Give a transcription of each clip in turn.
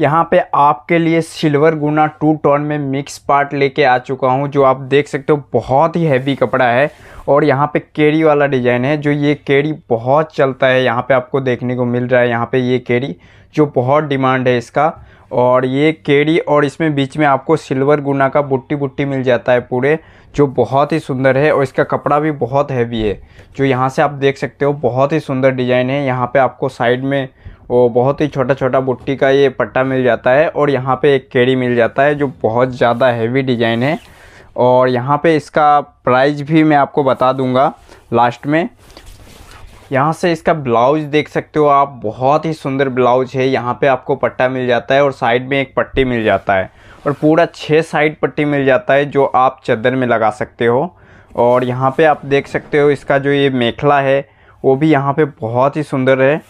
यहाँ पे आपके लिए सिल्वर गुना टू टोन में मिक्स पार्ट लेके आ चुका हूँ जो आप देख सकते हो बहुत ही हैवी कपड़ा है और यहाँ पे केरी वाला डिज़ाइन है जो ये केरी बहुत चलता है यहाँ पे आपको देखने को मिल रहा है यहाँ पे ये केरी जो बहुत डिमांड है इसका और ये केरी और इसमें बीच में आपको सिल्वर गुना का बुट्टी बुट्टी मिल जाता है पूरे जो बहुत ही सुंदर है और इसका कपड़ा भी बहुत हैवी है जो यहाँ से आप देख सकते हो बहुत ही सुंदर डिज़ाइन है यहाँ पे आपको साइड में वो बहुत ही छोटा छोटा बुट्टी का ये पट्टा मिल जाता है और यहाँ पे एक केड़ी मिल जाता है जो बहुत ज़्यादा हैवी डिजाइन है और यहाँ पे इसका प्राइस भी मैं आपको बता दूंगा लास्ट में यहाँ से इसका ब्लाउज देख सकते हो आप बहुत ही सुंदर ब्लाउज है यहाँ पे आपको पट्टा मिल जाता है और साइड में एक पट्टी मिल जाता है और पूरा छः साइड पट्टी मिल जाता है जो आप चदर में लगा सकते हो और यहाँ पे आप देख सकते हो इसका जो ये मेखला है वो भी यहाँ पे बहुत ही सुंदर है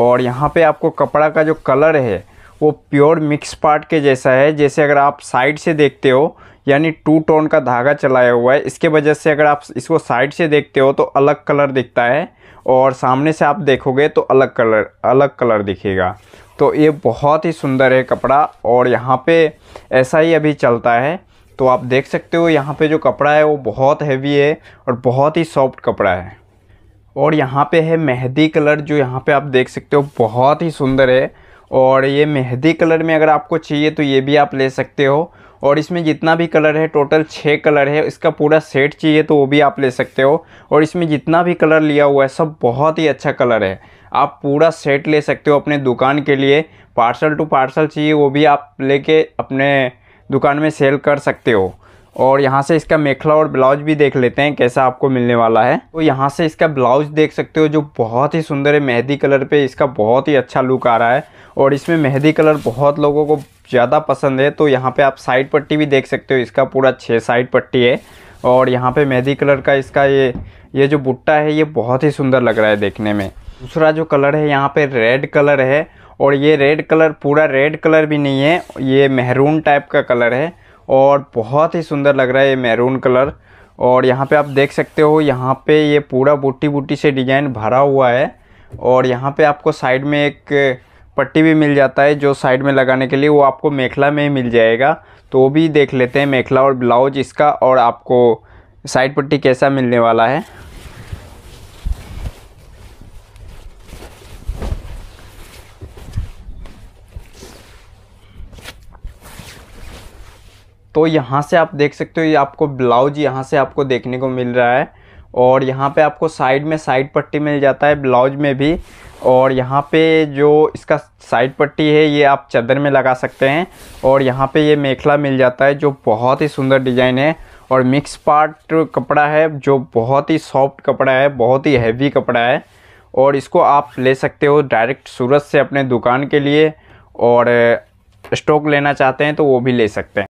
और यहाँ पे आपको कपड़ा का जो कलर है वो प्योर मिक्स पार्ट के जैसा है जैसे अगर आप साइड से देखते हो यानी टू टोन का धागा चलाया हुआ है इसके वजह से अगर आप इसको साइड से देखते हो तो अलग कलर दिखता है और सामने से आप देखोगे तो अलग कलर अलग कलर दिखेगा तो ये बहुत ही सुंदर है कपड़ा और यहाँ पे ऐसा ही अभी चलता है तो आप देख सकते हो यहाँ पे जो कपड़ा है वो बहुत हैवी है और बहुत ही सॉफ्ट कपड़ा है और यहाँ पे है मेहंदी कलर जो यहाँ पे आप देख सकते हो बहुत ही सुंदर है और ये मेहंदी कलर में अगर आपको चाहिए तो ये भी आप ले सकते हो और इसमें जितना भी कलर है टोटल छः कलर है इसका पूरा सेट चाहिए तो वो भी आप ले सकते हो और इसमें जितना भी कलर लिया हुआ है सब बहुत ही अच्छा कलर है आप पूरा सेट ले सकते हो अपने दुकान के लिए पार्सल टू पार्सल चाहिए वो भी आप लेके अपने दुकान में सेल कर सकते हो और यहाँ से इसका मेखला और ब्लाउज भी देख लेते हैं कैसा आपको मिलने वाला है तो यहाँ से इसका ब्लाउज देख सकते हो जो बहुत ही सुंदर है मेहंदी कलर पे इसका बहुत ही अच्छा लुक आ रहा है और इसमें मेहंदी कलर बहुत लोगों को ज़्यादा पसंद है तो यहाँ पे आप साइड पट्टी भी देख सकते हो इसका पूरा छः साइड पट्टी है और यहाँ पे मेहंदी कलर का इसका ये ये जो बुट्टा है ये बहुत ही सुंदर लग रहा है देखने में दूसरा जो कलर है यहाँ पे रेड कलर है और ये रेड कलर पूरा रेड कलर भी नहीं है ये मेहरून टाइप का कलर है और बहुत ही सुंदर लग रहा है ये मैरून कलर और यहाँ पे आप देख सकते हो यहाँ पे ये पूरा बूटी बूटी से डिजाइन भरा हुआ है और यहाँ पे आपको साइड में एक पट्टी भी मिल जाता है जो साइड में लगाने के लिए वो आपको मेखला में ही मिल जाएगा तो वो भी देख लेते हैं मेखला और ब्लाउज इसका और आपको साइड पट्टी कैसा मिलने वाला है तो यहाँ से आप देख सकते हो ये आपको ब्लाउज यहाँ से आपको देखने को मिल रहा है और यहाँ पे आपको साइड में साइड पट्टी मिल जाता है ब्लाउज में भी और यहाँ पे जो इसका साइड पट्टी है ये आप चादर में लगा सकते हैं और यहाँ पे ये मेखला मिल जाता है जो बहुत ही सुंदर डिज़ाइन है और मिक्स पार्ट कपड़ा है जो बहुत ही सॉफ्ट कपड़ा है बहुत ही हैवी कपड़ा है और इसको आप ले सकते हो डायरेक्ट सूरत से अपने दुकान के लिए और स्टॉक लेना चाहते हैं तो वो भी ले सकते हैं